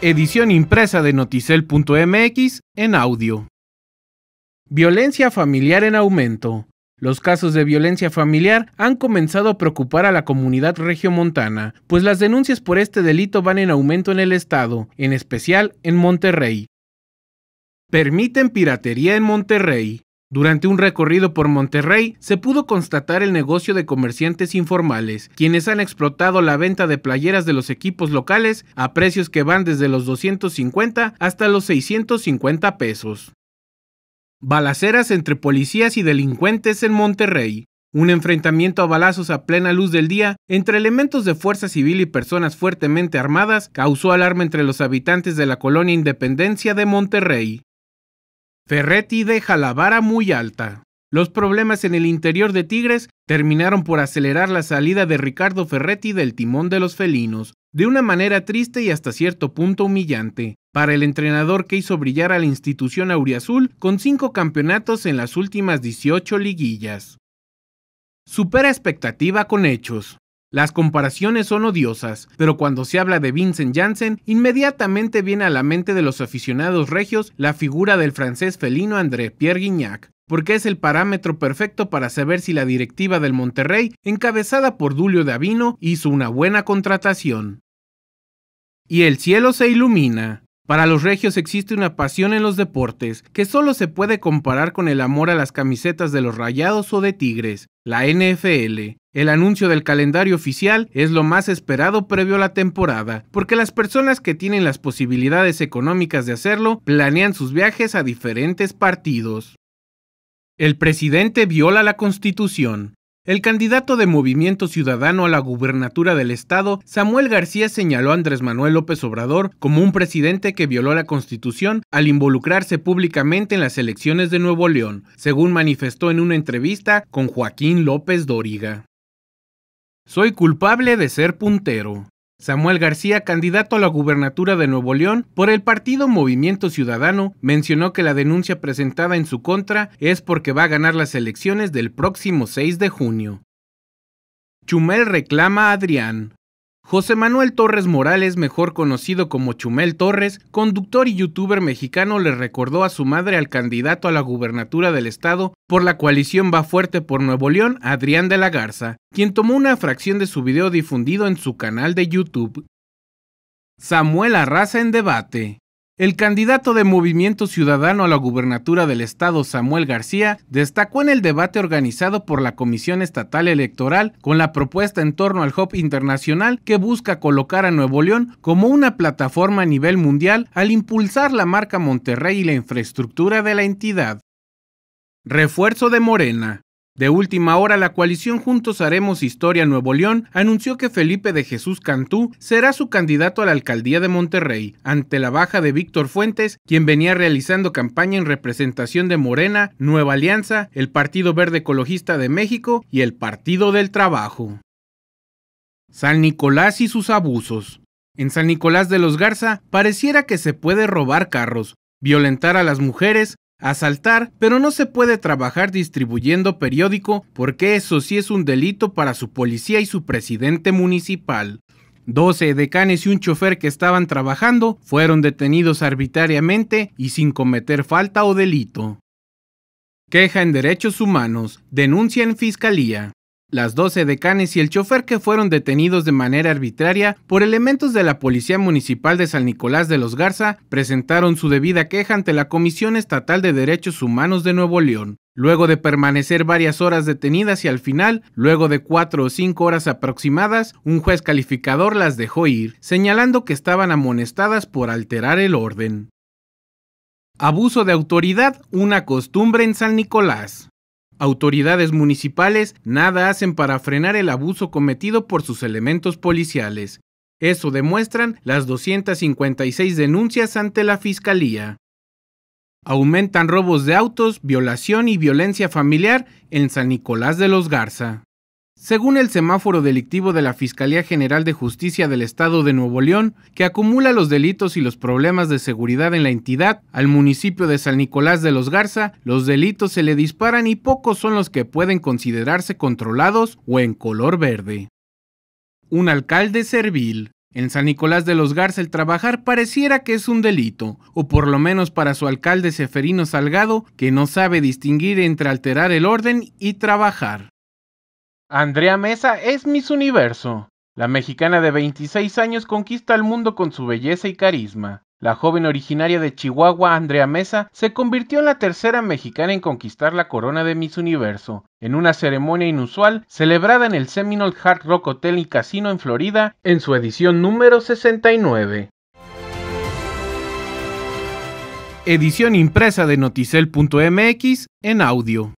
Edición impresa de noticel.mx en audio. Violencia familiar en aumento. Los casos de violencia familiar han comenzado a preocupar a la comunidad regiomontana, pues las denuncias por este delito van en aumento en el estado, en especial en Monterrey. Permiten piratería en Monterrey. Durante un recorrido por Monterrey se pudo constatar el negocio de comerciantes informales, quienes han explotado la venta de playeras de los equipos locales a precios que van desde los 250 hasta los 650 pesos. Balaceras entre policías y delincuentes en Monterrey. Un enfrentamiento a balazos a plena luz del día entre elementos de fuerza civil y personas fuertemente armadas causó alarma entre los habitantes de la colonia Independencia de Monterrey. Ferretti deja la vara muy alta. Los problemas en el interior de Tigres terminaron por acelerar la salida de Ricardo Ferretti del timón de los felinos, de una manera triste y hasta cierto punto humillante, para el entrenador que hizo brillar a la institución auriazul con cinco campeonatos en las últimas 18 liguillas. Supera expectativa con hechos. Las comparaciones son odiosas, pero cuando se habla de Vincent Janssen, inmediatamente viene a la mente de los aficionados regios la figura del francés felino André Pierre Guignac, porque es el parámetro perfecto para saber si la directiva del Monterrey, encabezada por Dulio Davino, hizo una buena contratación. Y el cielo se ilumina. Para los regios existe una pasión en los deportes que solo se puede comparar con el amor a las camisetas de los Rayados o de Tigres, la NFL. El anuncio del calendario oficial es lo más esperado previo a la temporada, porque las personas que tienen las posibilidades económicas de hacerlo planean sus viajes a diferentes partidos. El presidente viola la constitución. El candidato de Movimiento Ciudadano a la gubernatura del estado, Samuel García, señaló a Andrés Manuel López Obrador como un presidente que violó la Constitución al involucrarse públicamente en las elecciones de Nuevo León, según manifestó en una entrevista con Joaquín López Dóriga. Soy culpable de ser puntero. Samuel García, candidato a la gubernatura de Nuevo León por el partido Movimiento Ciudadano, mencionó que la denuncia presentada en su contra es porque va a ganar las elecciones del próximo 6 de junio. Chumel reclama a Adrián. José Manuel Torres Morales, mejor conocido como Chumel Torres, conductor y youtuber mexicano, le recordó a su madre al candidato a la gubernatura del estado por la coalición Va Fuerte por Nuevo León, Adrián de la Garza, quien tomó una fracción de su video difundido en su canal de YouTube. Samuel Arrasa en debate. El candidato de Movimiento Ciudadano a la gubernatura del estado, Samuel García, destacó en el debate organizado por la Comisión Estatal Electoral con la propuesta en torno al Hub Internacional que busca colocar a Nuevo León como una plataforma a nivel mundial al impulsar la marca Monterrey y la infraestructura de la entidad. Refuerzo de Morena. De última hora, la coalición Juntos Haremos Historia Nuevo León anunció que Felipe de Jesús Cantú será su candidato a la alcaldía de Monterrey, ante la baja de Víctor Fuentes, quien venía realizando campaña en representación de Morena, Nueva Alianza, el Partido Verde Ecologista de México y el Partido del Trabajo. San Nicolás y sus abusos. En San Nicolás de los Garza pareciera que se puede robar carros, violentar a las mujeres, asaltar, pero no se puede trabajar distribuyendo periódico porque eso sí es un delito para su policía y su presidente municipal. 12 decanes y un chofer que estaban trabajando fueron detenidos arbitrariamente y sin cometer falta o delito. Queja en derechos humanos, denuncia en fiscalía. Las 12 decanes y el chofer que fueron detenidos de manera arbitraria por elementos de la Policía Municipal de San Nicolás de los Garza presentaron su debida queja ante la Comisión Estatal de Derechos Humanos de Nuevo León. Luego de permanecer varias horas detenidas y al final, luego de cuatro o cinco horas aproximadas, un juez calificador las dejó ir, señalando que estaban amonestadas por alterar el orden. Abuso de autoridad, una costumbre en San Nicolás. Autoridades municipales nada hacen para frenar el abuso cometido por sus elementos policiales. Eso demuestran las 256 denuncias ante la Fiscalía. Aumentan robos de autos, violación y violencia familiar en San Nicolás de los Garza. Según el semáforo delictivo de la Fiscalía General de Justicia del Estado de Nuevo León, que acumula los delitos y los problemas de seguridad en la entidad, al municipio de San Nicolás de los Garza, los delitos se le disparan y pocos son los que pueden considerarse controlados o en color verde. Un alcalde servil. En San Nicolás de los Garza el trabajar pareciera que es un delito, o por lo menos para su alcalde Seferino Salgado, que no sabe distinguir entre alterar el orden y trabajar. Andrea Mesa es Miss Universo. La mexicana de 26 años conquista el mundo con su belleza y carisma. La joven originaria de Chihuahua, Andrea Mesa, se convirtió en la tercera mexicana en conquistar la corona de Miss Universo, en una ceremonia inusual celebrada en el Seminole Hard Rock Hotel y Casino en Florida, en su edición número 69. Edición impresa de noticel.mx en audio.